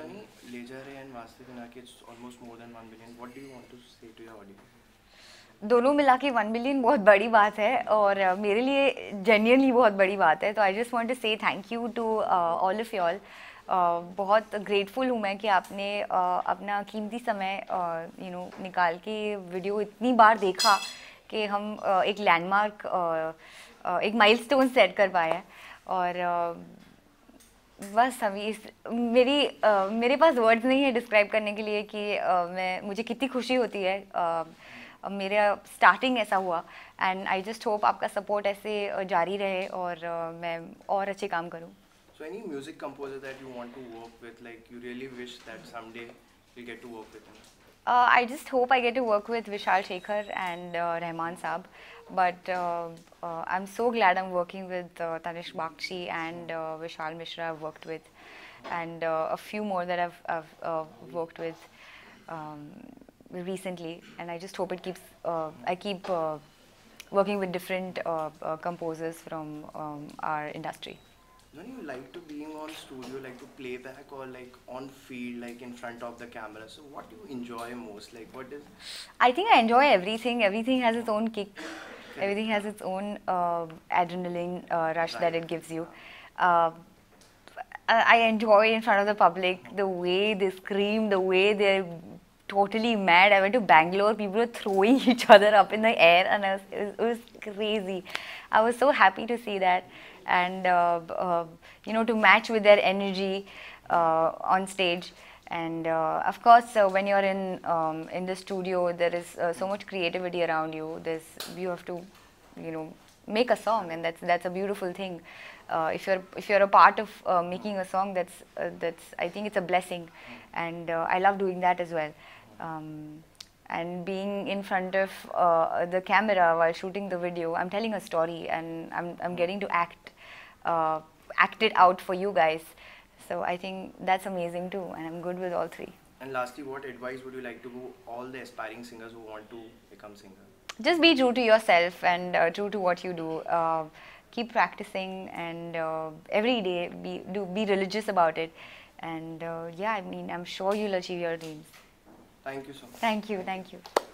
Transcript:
Sunny, and it's almost more than 1 billion. What do you want to say to your audience? दोनों मिला के one million बहुत बड़ी बात है और uh, मेरे लिए जेन्यनली बहुत बड़ी बात है तो I just want to say thank you to all of all बहुत ग्रेटफुल हूँ मैं कि आपने uh, अपना कीमती समय यू uh, नो निकाल के वीडियो इतनी बार देखा कि हम uh, एक लैंडमार्क uh, uh, एक माइलस्टोन सेट कर पाए हैं और uh, बस अभी इस मेरी आ, मेरे पास वर्ड्स नहीं है डिस्क्राइब करने के लिए कि आ, मैं मुझे कितनी खुशी होती है आ, मेरा स्टार्टिंग ऐसा हुआ एंड आई जस्ट होप आपका सपोर्ट ऐसे जारी रहे और आ, मैं और अच्छे काम करूँ So any music composer that you want to work with, like you really wish that someday you get to work with him? Uh, I just hope I get to work with Vishal Shekhar and uh, Rahman Saab. But uh, uh, I'm so glad I'm working with uh, Tanish Bakshi and uh, Vishal Mishra I've worked with and uh, a few more that I've, I've worked with um, recently. And I just hope it keeps, I keep working with different composers from um, our industry. Don't you like to being on studio, like to playback or like on field, like in front of the camera? So what do you enjoy most? Like what is? I think I enjoy everything. Everything has its own kick. Okay. Everything has its own uh, adrenaline uh, rush right. that it gives you. Uh, I enjoy in front of the public the way they scream, the way they totally mad. I went to Bangalore, people were throwing each other up in the air, and was, it, was, it, was, crazy. I was so happy to see that, and uh, uh, you know, to match with their energy uh, on stage. And uh, of course, uh, when you're in um, in the studio, there is uh, so much creativity around you. There's you have to, you know, make a song, and that's that's a beautiful thing. Uh, if you're if you're a part of uh, making a song that's uh, that's I think it's a blessing and I love doing that as well um, and being in front of uh, the camera while shooting the video, I'm telling a story and I'm, I'm getting to act, uh, act it out for you guys. So I think that's amazing too, and I'm good with all three. And lastly, what advice would you like to give all the aspiring singers who want to become singers? Just be true to yourself and uh, true to what you do. Uh, keep practicing and uh, every day be, do, be religious about it. And uh, yeah, I mean, I'm sure you'll achieve your dreams. Thank you so much. Thank you. Thank you.